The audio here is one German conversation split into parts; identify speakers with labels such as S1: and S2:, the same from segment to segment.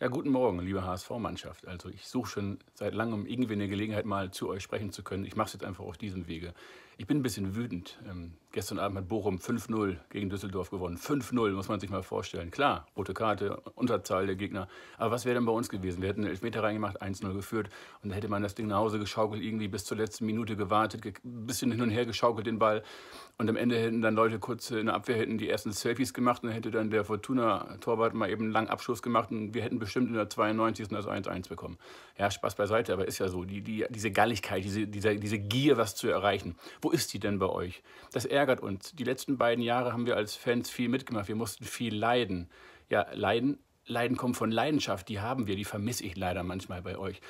S1: Ja, guten Morgen, liebe HSV-Mannschaft. Also ich suche schon seit langem irgendwie eine Gelegenheit, mal zu euch sprechen zu können. Ich mache es jetzt einfach auf diesem Wege. Ich bin ein bisschen wütend. Ähm, Gestern Abend hat Bochum 5-0 gegen Düsseldorf gewonnen. 5-0, muss man sich mal vorstellen. Klar, rote Karte, Unterzahl der Gegner. Aber was wäre denn bei uns gewesen? Wir hätten einen Elfmeter reingemacht, 1-0 geführt. Und dann hätte man das Ding nach Hause geschaukelt, irgendwie bis zur letzten Minute gewartet, ein bisschen hin und her geschaukelt den Ball. Und am Ende hätten dann Leute kurz in der Abwehr hätten die ersten Selfies gemacht und dann hätte dann der Fortuna-Torwart mal eben einen langen Abschluss gemacht und wir hätten bestimmt in der 92. das 1-1 bekommen. Ja, Spaß beiseite, aber ist ja so. Die, die, diese Galligkeit, diese, diese, diese Gier, was zu erreichen. Wo ist die denn bei euch? Das Ärger ärgert uns. Die letzten beiden Jahre haben wir als Fans viel mitgemacht. Wir mussten viel leiden. Ja, leiden, leiden kommt von Leidenschaft. Die haben wir, die vermisse ich leider manchmal bei euch.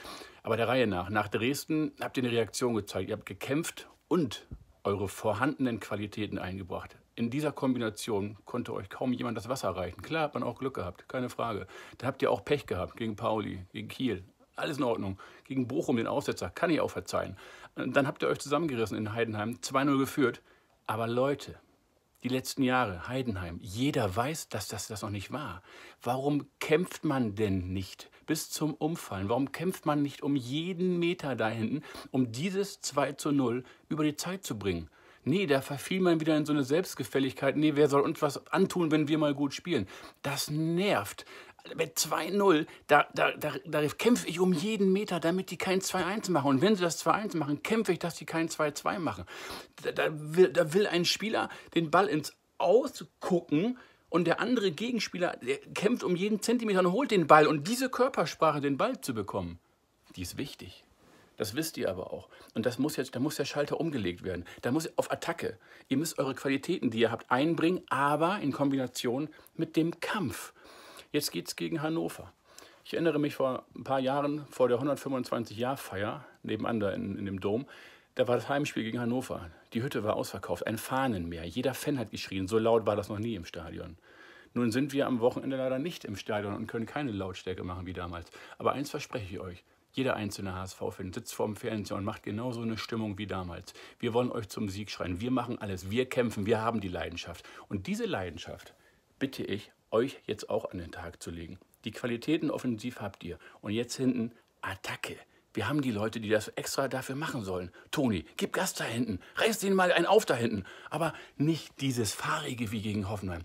S1: Aber der Reihe nach. Nach Dresden habt ihr eine Reaktion gezeigt. Ihr habt gekämpft und eure vorhandenen Qualitäten eingebracht. In dieser Kombination konnte euch kaum jemand das Wasser reichen. Klar hat man auch Glück gehabt, keine Frage. Da habt ihr auch Pech gehabt gegen Pauli, gegen Kiel. Alles in Ordnung. Gegen Bochum den Aussetzer kann ich auch verzeihen. Dann habt ihr euch zusammengerissen in Heidenheim, 2-0 geführt. Aber Leute, die letzten Jahre, Heidenheim, jeder weiß, dass das, das noch nicht war. Warum kämpft man denn nicht bis zum Umfallen? Warum kämpft man nicht um jeden Meter da hinten, um dieses 2 zu 0 über die Zeit zu bringen? Nee, da verfiel man wieder in so eine Selbstgefälligkeit. Nee, wer soll uns was antun, wenn wir mal gut spielen? Das nervt mit 2-0, da, da, da, da kämpfe ich um jeden Meter, damit die kein 2-1 machen. Und wenn sie das 2-1 machen, kämpfe ich, dass die kein 2-2 machen. Da, da, will, da will ein Spieler den Ball ins Ausgucken und der andere Gegenspieler der kämpft um jeden Zentimeter und holt den Ball. Und diese Körpersprache, den Ball zu bekommen, die ist wichtig. Das wisst ihr aber auch. Und das muss jetzt, da muss der Schalter umgelegt werden. Da muss auf Attacke. Ihr müsst eure Qualitäten, die ihr habt, einbringen, aber in Kombination mit dem Kampf. Jetzt geht es gegen Hannover. Ich erinnere mich vor ein paar Jahren, vor der 125-Jahr-Feier nebenan da in, in dem Dom, da war das Heimspiel gegen Hannover. Die Hütte war ausverkauft, ein Fahnenmeer. Jeder Fan hat geschrien, so laut war das noch nie im Stadion. Nun sind wir am Wochenende leider nicht im Stadion und können keine Lautstärke machen wie damals. Aber eins verspreche ich euch. Jeder einzelne HSV-Fan sitzt vor dem Fernseher und macht genauso eine Stimmung wie damals. Wir wollen euch zum Sieg schreien. Wir machen alles. Wir kämpfen. Wir haben die Leidenschaft. Und diese Leidenschaft bitte ich euch jetzt auch an den Tag zu legen. Die Qualitäten offensiv habt ihr. Und jetzt hinten Attacke. Wir haben die Leute, die das extra dafür machen sollen. Toni, gib Gas da hinten. Reiß den mal einen auf da hinten. Aber nicht dieses fahrige wie gegen Hoffenheim,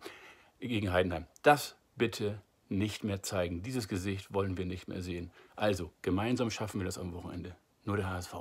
S1: gegen Heidenheim. Das bitte nicht mehr zeigen. Dieses Gesicht wollen wir nicht mehr sehen. Also, gemeinsam schaffen wir das am Wochenende. Nur der HSV.